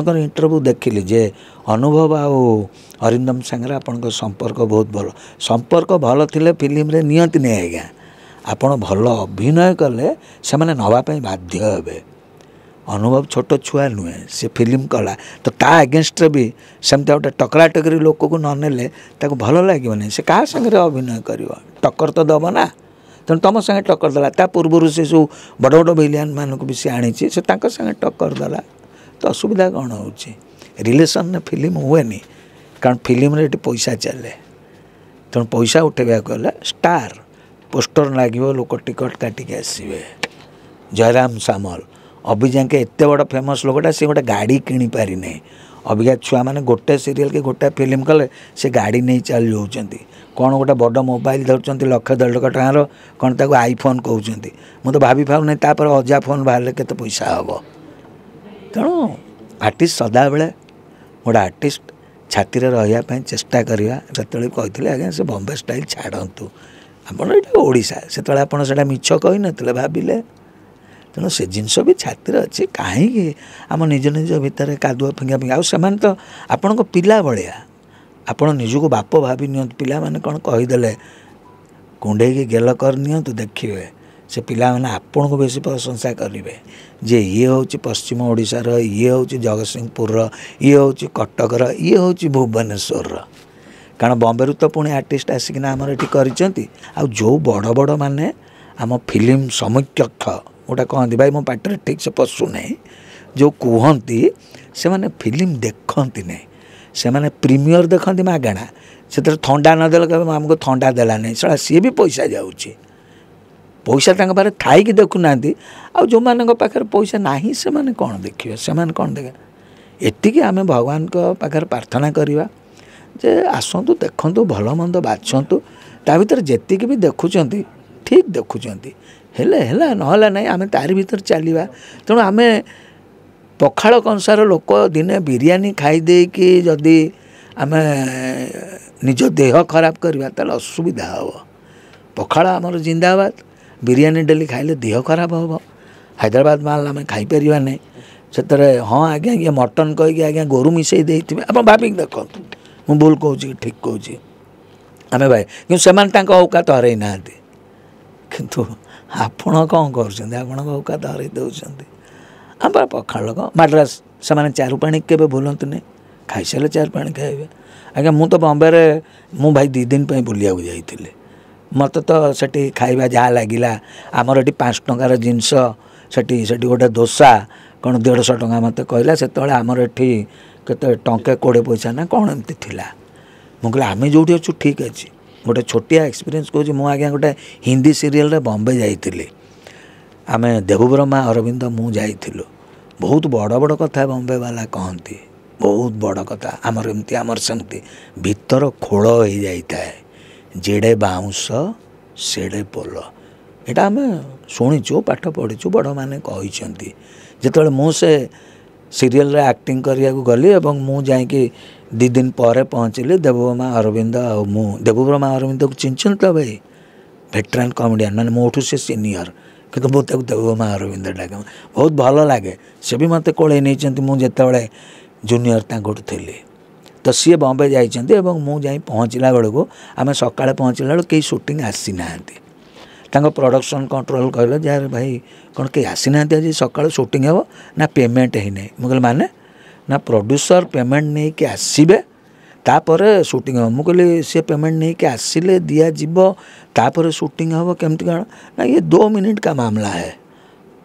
ଆପଣଙ୍କର ଇଣ୍ଟରଭ୍ୟୁ ଦେଖିଲି ଯେ ଅନୁଭବ ଆଉ ଅରିନ୍ଦମ ସାଙ୍ଗରେ ଆପଣଙ୍କ ସମ୍ପର୍କ ବହୁତ ଭଲ ସମ୍ପର୍କ ଭଲ ଥିଲେ ଫିଲ୍ମରେ ନିଅନ୍ତିନି ଆଜ୍ଞା ଆପଣ ଭଲ ଅଭିନୟ କଲେ ସେମାନେ ନେବା ପାଇଁ ବାଧ୍ୟ ହେବେ ଅନୁଭବ ଛୋଟ ଛୁଆ ନୁହେଁ ସେ ଫିଲ୍ମ କଲା ତ ତା ଏଗେନଷ୍ଟରେ ବି ସେମିତି ଗୋଟେ ଟକରା ଟକରି ଲୋକକୁ ନ ନେଲେ ତାକୁ ଭଲ ଲାଗିବନି ସେ କାହା ସାଙ୍ଗରେ ଅଭିନୟ କରିବ ଟକ୍କର ତ ଦେବ ନା ତେଣୁ ତୁମ ସାଙ୍ଗେ ଟକ୍କର ଦେଲା ତା ପୂର୍ବରୁ ସେ ସବୁ ବଡ଼ ବଡ଼ ଭିଲିଆନ୍ ମାନଙ୍କୁ ବି ସେ ଆଣିଛି ସେ ତାଙ୍କ ସାଙ୍ଗେ ଟକ୍କର ଦେଲା ତ ଅସୁବିଧା କ'ଣ ହେଉଛି ରିଲେସନ୍ରେ ଫିଲ୍ମ ହୁଏନି କାରଣ ଫିଲ୍ମରେ ଏଠି ପଇସା ଚାଲେ ତେଣୁ ପଇସା ଉଠାଇବାକୁ ହେଲେ ଷ୍ଟାର ପୋଷ୍ଟର ଲାଗିବ ଲୋକ ଟିକଟ କାଟିକି ଆସିବେ ଜୟରାମ ସାମଲ ଅଭିଯାଙ୍କେ ଏତେ ବଡ଼ ଫେମସ୍ ଲୋକଟା ସେ ଗୋଟେ ଗାଡ଼ି କିଣିପାରିନାହିଁ ଅବିକା ଛୁଆମାନେ ଗୋଟେ ସିରିଏଲ୍ କି ଗୋଟେ ଫିଲ୍ମ କଲେ ସେ ଗାଡ଼ି ନେଇ ଚାଲି ଯାଉଛନ୍ତି କ'ଣ ଗୋଟେ ବଡ଼ ମୋବାଇଲ୍ ଧରୁଛନ୍ତି ଲକ୍ଷ ଦେଢ଼ ଲକ୍ଷ ଟଙ୍କାର କ'ଣ ତାକୁ ଆଇଫୋନ୍ କହୁଛନ୍ତି ମୁଁ ତ ଭାବି ତାପରେ ଅଜା ଫୋନ୍ ବାହାରିଲେ କେତେ ପଇସା ହେବ ତେଣୁ ଆର୍ଟିଷ୍ଟ ସଦାବେଳେ ଗୋଟେ ଆର୍ଟିଷ୍ଟ ଛାତିରେ ରହିବା ପାଇଁ ଚେଷ୍ଟା କରିବା ଯେତେବେଳେ କହିଥିଲେ ଆଜ୍ଞା ସେ ବମ୍ବେ ଷ୍ଟାଇଲ୍ ଛାଡ଼ନ୍ତୁ ଆପଣ ଏଇଟା ଓଡ଼ିଶା ସେତେବେଳେ ଆପଣ ସେଇଟା ମିଛ କହିନଥିଲେ ଭାବିଲେ ତେଣୁ ସେ ଜିନିଷ ବି ଛାତିରେ ଅଛି କାହିଁକି ଆମ ନିଜ ନିଜ ଭିତରେ କାଦୁଅ ଫିଙ୍ଗା ଫିଙ୍ଗା ଆଉ ସେମାନେ ତ ଆପଣଙ୍କ ପିଲା ଭଳିଆ ଆପଣ ନିଜକୁ ବାପ ଭାବି ନିଅନ୍ତୁ ପିଲାମାନେ କ'ଣ କହିଦେଲେ କୁଣ୍ଢେଇକି ଗେଲ କରିନିଅନ୍ତୁ ଦେଖିବେ आपण को बेसी प्रशंसा गरे जे ये हौ पश्चिम ओडार इन्टु जगतसिंहपुर यी कटक र इन् भुवनेसर कारण बम्बेहरू त पो आर्ट आसिक आम जो बडबडे आम फिल्म समय म पाठले से पशु नै जो कति फिल्म देखाने प्रिमियर देखि मगणा था नदे म था दाडा भी पैसा ପଇସା ତାଙ୍କ ପାଖରେ ଥାଇକି ଦେଖୁନାହାନ୍ତି ଆଉ ଯେଉଁମାନଙ୍କ ପାଖରେ ପଇସା ନାହିଁ ସେମାନେ କ'ଣ ଦେଖିବେ ସେମାନେ କ'ଣ ଦେଖିବେ ଏତିକି ଆମେ ଭଗବାନଙ୍କ ପାଖରେ ପ୍ରାର୍ଥନା କରିବା ଯେ ଆସନ୍ତୁ ଦେଖନ୍ତୁ ଭଲ ମନ୍ଦ ବାଛନ୍ତୁ ତା ଭିତରେ ଯେତିକି ବି ଦେଖୁଛନ୍ତି ଠିକ୍ ଦେଖୁଛନ୍ତି ହେଲେ ହେଲା ନହେଲା ନାହିଁ ଆମେ ତାରି ଭିତରେ ଚାଲିବା ତେଣୁ ଆମେ ପଖାଳ କଂସାର ଲୋକ ଦିନେ ବିରିୟାନୀ ଖାଇଦେଇକି ଯଦି ଆମେ ନିଜ ଦେହ ଖରାପ କରିବା ତାହେଲେ ଅସୁବିଧା ହେବ ପଖାଳ ଆମର ଜିନ୍ଦାବାଦ ବିରିୟାନୀ ଡେଲି ଖାଇଲେ ଦେହ ଖରାପ ହେବ ହାଇଦ୍ରାବାଦ ମାଲ ଆମେ ଖାଇପାରିବା ନାହିଁ ସେଥିରେ ହଁ ଆଜ୍ଞା ଇଏ ମଟନ୍ କହିକି ଆଜ୍ଞା ଗୋରୁ ମିଶାଇ ଦେଇଥିବେ ଆପଣ ଭାବିକି ଦେଖନ୍ତୁ ମୁଁ ଭୁଲ କହୁଛି ଠିକ୍ କହୁଛି ଆମେ ଭାଇ କିନ୍ତୁ ସେମାନେ ତାଙ୍କ ଔକାତ ହରାଇ ନାହାନ୍ତି କିନ୍ତୁ ଆପଣ କ'ଣ କରୁଛନ୍ତି ଆପଣଙ୍କ ଔକାତ ହରାଇ ଦେଉଛନ୍ତି ଆମର ପଖାଳ ଲୋକ ମାଡ୍ରାସ ସେମାନେ ଚାରୁପାଣି କେବେ ଭୁଲନ୍ତୁନି ଖାଇସାରିଲେ ଚାରୁପାଣି ଖାଇବେ ଆଜ୍ଞା ମୁଁ ତ ବମ୍ବେରେ ମୁଁ ଭାଇ ଦୁଇ ଦିନ ପାଇଁ ବୁଲିବାକୁ ଯାଇଥିଲି ମୋତେ ତ ସେଠି ଖାଇବା ଯାହା ଲାଗିଲା ଆମର ଏଠି ପାଞ୍ଚ ଟଙ୍କାର ଜିନିଷ ସେଠି ସେଠି ଗୋଟେ ଦୋସା କ'ଣ ଦେଢ଼ଶହ ଟଙ୍କା ମୋତେ କହିଲା ସେତେବେଳେ ଆମର ଏଠି କେତେ ଟଙ୍କେ କୋଡ଼ିଏ ପଇସା ନା କ'ଣ ଏମିତି ଥିଲା ମୁଁ କହିଲି ଆମେ ଯେଉଁଠି ଅଛୁ ଠିକ୍ ଅଛି ଗୋଟେ ଛୋଟିଆ ଏକ୍ସପିରିଏନ୍ସ କହୁଛି ମୁଁ ଆଜ୍ଞା ଗୋଟେ ହିନ୍ଦୀ ସିରିଏଲ୍ରେ ବମ୍ବେ ଯାଇଥିଲି ଆମେ ଦେବୁବ୍ରହ୍ମା ଅରବିନ୍ଦ ମୁଁ ଯାଇଥିଲୁ ବହୁତ ବଡ଼ ବଡ଼ କଥା ବମ୍ବେବାଲା କହନ୍ତି ବହୁତ ବଡ଼ କଥା ଆମର ଏମିତି ଆମର ସେମିତି ଭିତର ଖୋଳ ହୋଇଯାଇଥାଏ ଯେଡ଼େ ବାଉଁଶ ସେଡ଼େ ପୋଲ ଏଇଟା ଆମେ ଶୁଣିଛୁ ପାଠ ପଢ଼ିଛୁ ବଡ଼ମାନେ କହିଛନ୍ତି ଯେତେବେଳେ ମୁଁ ସେ ସିରିଏଲ୍ରେ ଆକ୍ଟିଂ କରିବାକୁ ଗଲି ଏବଂ ମୁଁ ଯାଇକି ଦୁଇ ଦିନ ପରେ ପହଞ୍ଚିଲି ଦେବୁବ୍ରମା ଅରବିନ୍ଦ ଆଉ ମୁଁ ଦେବୁବ୍ରମା ଅରବିନ୍ଦକୁ ଚିହ୍ନିଛନ୍ତି ତ ଭାଇ ଭେଟରାନ୍ କମେଡ଼ିଆନ୍ ମାନେ ମୋଠୁ ସେ ସିନିୟର କିନ୍ତୁ ମୁଁ ତାକୁ ଦେବୁବ୍ରମା ଅରବିନ୍ଦ ଡାକେ ବହୁତ ଭଲ ଲାଗେ ସେ ବି ମୋତେ କୋଳେଇ ନେଇଛନ୍ତି ମୁଁ ଯେତେବେଳେ ଜୁନିୟର ତାଙ୍କଠୁ ଥିଲି तो सी बम्बे जाते पहुँचला बेलू आम सका पहुँचला बेलू कई सुटिंग आसी ना प्रडक्शन कंट्रोल कह भाई कौन कहीं आसी ना आज सका सुटिंग हे ना पेमेंट ही नहीं मुझे माने ना प्रड्यूसर पेमेंट नहीं कि आसबे तापर सुटिंग हम मुझे सी पेमेंट नहीं कि आसिले तापर सुटिंग हम कमी कौन ना ये दो मिनिट का मामला है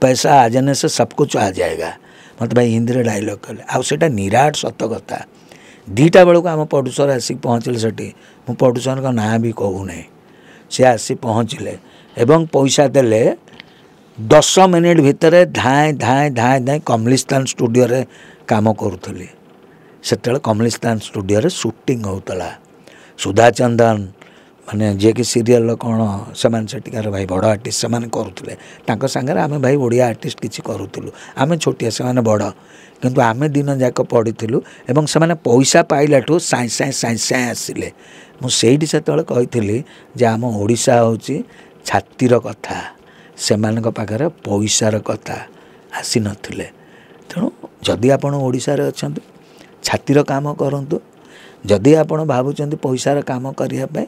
पैसा आजने से सब कुछ आ जाएगा मत भाई हिंदी डायलग कले आटा निराट सत कथा ଦୁଇଟା ବେଳକୁ ଆମ ପ୍ରଡ୍ୟୁସର୍ ଆସିକି ପହଞ୍ଚିଲେ ସେଠି ମୁଁ ପ୍ରଡ୍ୟୁସର୍ଙ୍କ ନାଁ ବି କହୁନାହିଁ ସେ ଆସି ପହଞ୍ଚିଲେ ଏବଂ ପଇସା ଦେଲେ ଦଶ ମିନିଟ୍ ଭିତରେ ଧାଏଁ ଧାଏଁ ଧାଏଁ ଧାଏଁ କମଲିସ୍ତାନ ଷ୍ଟୁଡ଼ିଓରେ କାମ କରୁଥିଲି ସେତେବେଳେ କମଲିସ୍ତାନ ଷ୍ଟୁଡ଼ିଓରେ ସୁଟିଂ ହେଉଥିଲା ସୁଧା ଚନ୍ଦନ ମାନେ ଯିଏକି ସିରିଏଲ୍ର କ'ଣ ସେମାନେ ସେଠିକାର ଭାଇ ବଡ଼ ଆର୍ଟିଷ୍ଟ ସେମାନେ କରୁଥିଲେ ତାଙ୍କ ସାଙ୍ଗରେ ଆମେ ଭାଇ ଓଡ଼ିଆ ଆର୍ଟିଷ୍ଟ କିଛି କରୁଥିଲୁ ଆମେ ଛୋଟିଆ ସେମାନେ ବଡ଼ କିନ୍ତୁ ଆମେ ଦିନଯାକ ପଢ଼ିଥିଲୁ ଏବଂ ସେମାନେ ପଇସା ପାଇଲାଠୁ ସାଇଁ ସାଇଁ ସାଇଁ ସାଇଁ ଆସିଲେ ମୁଁ ସେଇଠି ସେତେବେଳେ କହିଥିଲି ଯେ ଆମ ଓଡ଼ିଶା ହେଉଛି ଛାତିର କଥା ସେମାନଙ୍କ ପାଖରେ ପଇସାର କଥା ଆସିନଥିଲେ ତେଣୁ ଯଦି ଆପଣ ଓଡ଼ିଶାରେ ଅଛନ୍ତି ଛାତିର କାମ କରନ୍ତୁ ଯଦି ଆପଣ ଭାବୁଛନ୍ତି ପଇସାର କାମ କରିବା ପାଇଁ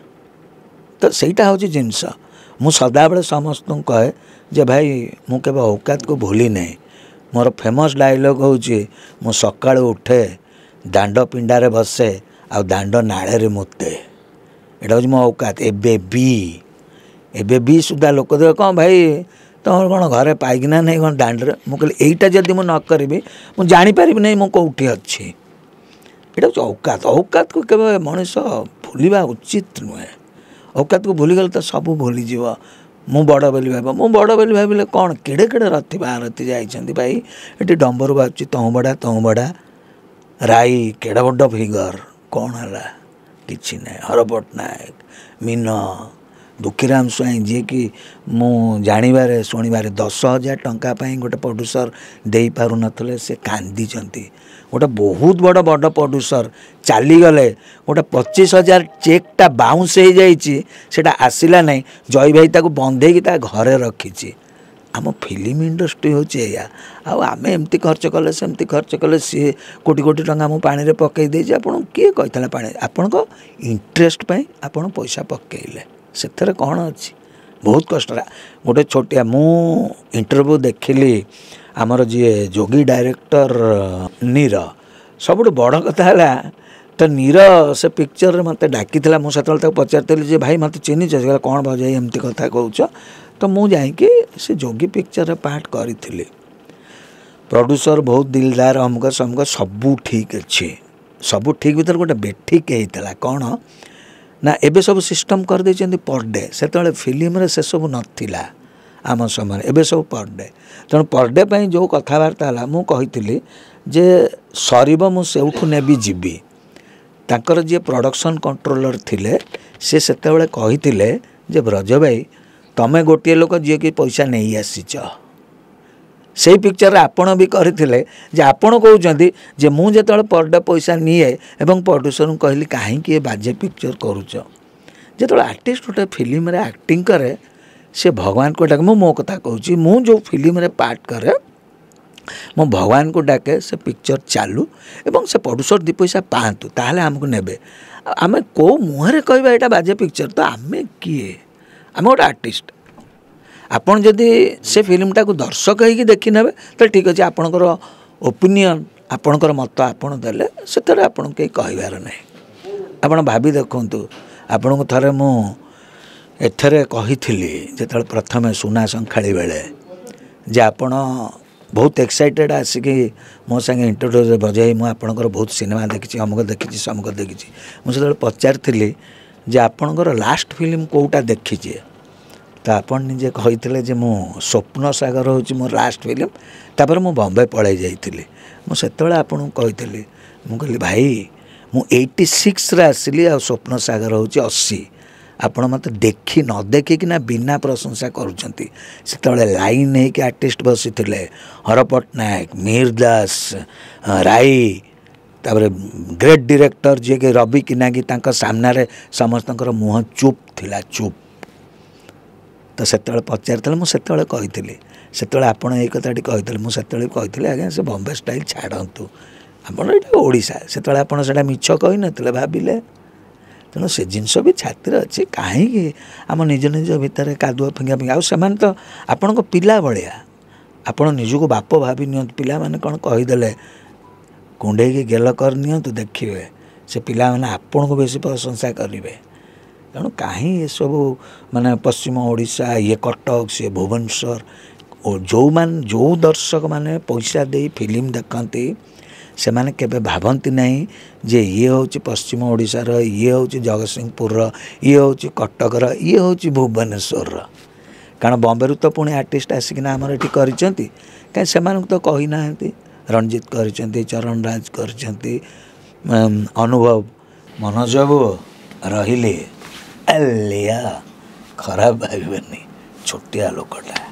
त सही हौ जस म सदा बेला समस्ते भाइ म के औकात भुली नै म फेमस डाइलग हौ सक्लु उठे दाण्ड पिण्ड बसे आउ दाण्ड ना मुते एउटा हौ औक ए सुधा लोकदे कि त घर पाइकन नै दाडले मिल्दै नकि म जापारि म के अरे औकात औकात के मनिस भुलि उचित नुहेँ ଅକାତକୁ ଭୁଲିଗଲେ ତ ସବୁ ଭୁଲିଯିବ ମୁଁ ବଡ଼ ବୋଲି ଭାବ ମୁଁ ବଡ଼ ବୋଲି ଭାବିଲେ କ'ଣ କେଡ଼େ କେଡ଼େ ରଥି ବାହାରଥି ଯାଇଛନ୍ତି ଭାଇ ଏଠି ଡମ୍ବରୁ ବାହାରୁଛି ତହୁଁବଡ଼ା ତହୁଁବଡ଼ା ରାଇ କେଡ଼େ ବଡ଼ ଫିଗର କ'ଣ ହେଲା କିଛି ନାହିଁ ହର ପଟ୍ଟନାୟକ ମୀନ ଦୁଃଖୀରାମ ସ୍ୱାଇଁ ଯିଏକି ମୁଁ ଜାଣିବାରେ ଶୁଣିବାରେ ଦଶ ହଜାର ଟଙ୍କା ପାଇଁ ଗୋଟେ ପ୍ରଡ୍ୟୁସର ଦେଇପାରୁନଥିଲେ ସେ କାନ୍ଦିଛନ୍ତି ଗୋଟେ ବହୁତ ବଡ଼ ବଡ଼ ପ୍ରଡ୍ୟୁସର ଚାଲିଗଲେ ଗୋଟେ ପଚିଶ ହଜାର ଚେକ୍ଟା ବାଉନ୍ସ ହେଇଯାଇଛି ସେଇଟା ଆସିଲା ନାହିଁ ଜୟ ଭାଇ ତାକୁ ବନ୍ଧେଇକି ତା ଘରେ ରଖିଛି ଆମ ଫିଲ୍ମ ଇଣ୍ଡଷ୍ଟ୍ରି ହେଉଛି ଏଇଆ ଆଉ ଆମେ ଏମିତି ଖର୍ଚ୍ଚ କଲେ ସେମିତି ଖର୍ଚ୍ଚ କଲେ ସିଏ କୋଟି କୋଟି ଟଙ୍କା ମୁଁ ପାଣିରେ ପକାଇ ଦେଇଛି ଆପଣଙ୍କୁ କିଏ କହିଥିଲା ପାଣି ଆପଣଙ୍କ ଇଣ୍ଟରେଷ୍ଟ ପାଇଁ ଆପଣ ପଇସା ପକାଇଲେ ସେଥିରେ କ'ଣ ଅଛି ବହୁତ କଷ୍ଟ ଗୋଟେ ଛୋଟିଆ ମୁଁ ଇଣ୍ଟରଭ୍ୟୁ ଦେଖିଲି ଆମର ଯିଏ ଯୋଗୀ ଡାଇରେକ୍ଟର ନୀର ସବୁଠୁ ବଡ଼ କଥା ହେଲା ତ ନୀର ସେ ପିକ୍ଚରରେ ମୋତେ ଡାକିଥିଲା ମୁଁ ସେତେବେଳେ ତାକୁ ପଚାରିଥିଲି ଯେ ଭାଇ ମୋତେ ଚିହ୍ନିଛ ସେ କ'ଣ ଭାଇ ଏମିତି କଥା କହୁଛ ତ ମୁଁ ଯାଇକି ସେ ଯୋଗୀ ପିକ୍ଚରରେ ପାର୍ଟ କରିଥିଲି ପ୍ରଡ୍ୟୁସର ବହୁତ ଦିଲଦାର ଅମକ ସମକ ସବୁ ଠିକ୍ ଅଛି ସବୁ ଠିକ୍ ଭିତରେ ଗୋଟେ ବେଠିକ୍ ହେଇଥିଲା କ'ଣ ନା ଏବେ ସବୁ ସିଷ୍ଟମ୍ କରିଦେଇଛନ୍ତି ପର୍ ଡେ ସେତେବେଳେ ଫିଲ୍ମରେ ସେସବୁ ନଥିଲା ଆମ ସମୟରେ ଏବେ ସବୁ ପର୍ ଡେ ତେଣୁ ପର୍ ଡେ ପାଇଁ ଯେଉଁ କଥାବାର୍ତ୍ତା ହେଲା ମୁଁ କହିଥିଲି ଯେ ସରିବ ମୁଁ ସେଉଠୁ ନେବି ଯିବି ତାଙ୍କର ଯିଏ ପ୍ରଡ଼କ୍ସନ୍ କଣ୍ଟ୍ରୋଲର୍ ଥିଲେ ସେ ସେତେବେଳେ କହିଥିଲେ ଯେ ବ୍ରଜ ଭାଇ ତୁମେ ଗୋଟିଏ ଲୋକ ଯିଏକି ପଇସା ନେଇ ଆସିଛ ସେଇ ପିକ୍ଚରରେ ଆପଣ ବି କରିଥିଲେ ଯେ ଆପଣ କହୁଛନ୍ତି ଯେ ମୁଁ ଯେତେବେଳେ ପରଡେ ପଇସା ନିଏ ଏବଂ ପ୍ରଡ୍ୟୁସରଙ୍କୁ କହିଲି କାହିଁକି ଏ ବାଜେ ପିକ୍ଚର କରୁଛ ଯେତେବେଳେ ଆର୍ଟିଷ୍ଟ ଗୋଟେ ଫିଲ୍ମରେ ଆକ୍ଟିଂ କରେ ସେ ଭଗବାନଙ୍କୁ ଡାକେ ମୁଁ ମୋ କଥା କହୁଛି ମୁଁ ଯେଉଁ ଫିଲ୍ମରେ ପାର୍ଟ କରେ ମୁଁ ଭଗବାନଙ୍କୁ ଡାକେ ସେ ପିକ୍ଚର ଚାଲୁ ଏବଂ ସେ ପ୍ରଡ୍ୟୁସର ଦୁଇ ପଇସା ପାଆନ୍ତୁ ତାହେଲେ ଆମକୁ ନେବେ ଆମେ କେଉଁ ମୁହଁରେ କହିବା ଏଇଟା ବାଜେ ପିକ୍ଚର ତ ଆମେ କିଏ ଆମେ ଗୋଟେ ଆର୍ଟିଷ୍ଟ ଆପଣ ଯଦି ସେ ଫିଲ୍ମଟାକୁ ଦର୍ଶକ ହେଇକି ଦେଖିନେବେ ତାହେଲେ ଠିକ୍ ଅଛି ଆପଣଙ୍କର ଓପିନିଅନ୍ ଆପଣଙ୍କର ମତ ଆପଣ ଦେଲେ ସେଥିରେ ଆପଣଙ୍କୁ କେହି କହିବାର ନାହିଁ ଆପଣ ଭାବି ଦେଖନ୍ତୁ ଆପଣଙ୍କୁ ଥରେ ମୁଁ ଏଥିରେ କହିଥିଲି ଯେତେବେଳେ ପ୍ରଥମେ ସୁନା ସଂଖାଳି ବେଳେ ଯେ ଆପଣ ବହୁତ ଏକ୍ସାଇଟେଡ଼ ଆସିକି ମୋ ସାଙ୍ଗେ ଇଣ୍ଟରଭ୍ୟୁରେ ବଜାଇ ମୁଁ ଆପଣଙ୍କର ବହୁତ ସିନେମା ଦେଖିଛି ଅମୁକ ଦେଖିଛି ସମୁକ ଦେଖିଛି ମୁଁ ସେତେବେଳେ ପଚାରିଥିଲି ଯେ ଆପଣଙ୍କର ଲାଷ୍ଟ ଫିଲ୍ମ କେଉଁଟା ଦେଖିଛି ତ ଆପଣ ନିଜେ କହିଥିଲେ ଯେ ମୁଁ ସ୍ୱପ୍ନ ସାଗର ହେଉଛି ମୋର ଲାଷ୍ଟ ଫିଲ୍ମ ତାପରେ ମୁଁ ବମ୍ବେ ପଳାଇ ଯାଇଥିଲି ମୁଁ ସେତେବେଳେ ଆପଣଙ୍କୁ କହିଥିଲି ମୁଁ କହିଲି ଭାଇ ମୁଁ ଏଇଟି ସିକ୍ସରେ ଆସିଲି ଆଉ ସ୍ୱପ୍ନ ସାଗର ହେଉଛି ଅଶୀ ଆପଣ ମୋତେ ଦେଖି ନ ଦେଖିକିନା ବିନା ପ୍ରଶଂସା କରୁଛନ୍ତି ସେତେବେଳେ ଲାଇନ୍ ହେଇକି ଆର୍ଟିଷ୍ଟ ବସିଥିଲେ ହର ପଟ୍ଟନାୟକ ମିହିର ଦାସ ରାଇ ତାପରେ ଗ୍ରେଟ୍ ଡିରେକ୍ଟର ଯିଏକି ରବି କିନାଗି ତାଙ୍କ ସାମ୍ନାରେ ସମସ୍ତଙ୍କର ମୁହଁ ଚୁପ୍ ଥିଲା ଚୁପ୍ ତ ସେତେବେଳେ ପଚାରିଥିଲେ ମୁଁ ସେତେବେଳେ କହିଥିଲି ସେତେବେଳେ ଆପଣ ଏଇ କଥାଟି କହିଥିଲେ ମୁଁ ସେତେବେଳେ କହିଥିଲି ଆଜ୍ଞା ସେ ବମ୍ବେ ଷ୍ଟାଇଲ୍ ଛାଡ଼ନ୍ତୁ ଆପଣ ଏଇଟା ଓଡ଼ିଶା ସେତେବେଳେ ଆପଣ ସେଇଟା ମିଛ କହିନଥିଲେ ଭାବିଲେ ତେଣୁ ସେ ଜିନିଷ ବି ଛାତିରେ ଅଛି କାହିଁକି ଆମ ନିଜ ନିଜ ଭିତରେ କାଦୁଅ ଫିଙ୍ଗା ଫିଙ୍ଗା ଆଉ ସେମାନେ ତ ଆପଣଙ୍କ ପିଲା ଭଳିଆ ଆପଣ ନିଜକୁ ବାପ ଭାବି ନିଅନ୍ତୁ ପିଲାମାନେ କ'ଣ କହିଦେଲେ କୁଣ୍ଢେଇକି ଗେଲ କରିନିଅନ୍ତୁ ଦେଖିବେ ସେ ପିଲାମାନେ ଆପଣଙ୍କୁ ବେଶୀ ପ୍ରଶଂସା କରିବେ ତେଣୁ କାହିଁ ଏସବୁ ମାନେ ପଶ୍ଚିମ ଓଡ଼ିଶା ଇଏ କଟକ ସିଏ ଭୁବନେଶ୍ୱର ଯେଉଁମାନେ ଯେଉଁ ଦର୍ଶକମାନେ ପଇସା ଦେଇ ଫିଲ୍ମ ଦେଖନ୍ତି ସେମାନେ କେବେ ଭାବନ୍ତି ନାହିଁ ଯେ ଇଏ ହେଉଛି ପଶ୍ଚିମ ଓଡ଼ିଶାର ଇଏ ହେଉଛି ଜଗତସିଂହପୁରର ଇଏ ହେଉଛି କଟକର ଇଏ ହେଉଛି ଭୁବନେଶ୍ୱରର କାରଣ ବମ୍ବେରୁ ତ ପୁଣି ଆର୍ଟିଷ୍ଟ ଆସିକିନା ଆମର ଏଠି କରିଛନ୍ତି କାହିଁ ସେମାନଙ୍କୁ ତ କହିନାହାନ୍ତି ରଣଜିତ କରିଛନ୍ତି ଚରଣ ରାଜ କରିଛନ୍ତି ଅନୁଭବ ମନୋଜ ବାବୁ ରହିଲେ लिया खराब भाई बहनी छोटिया लोकटा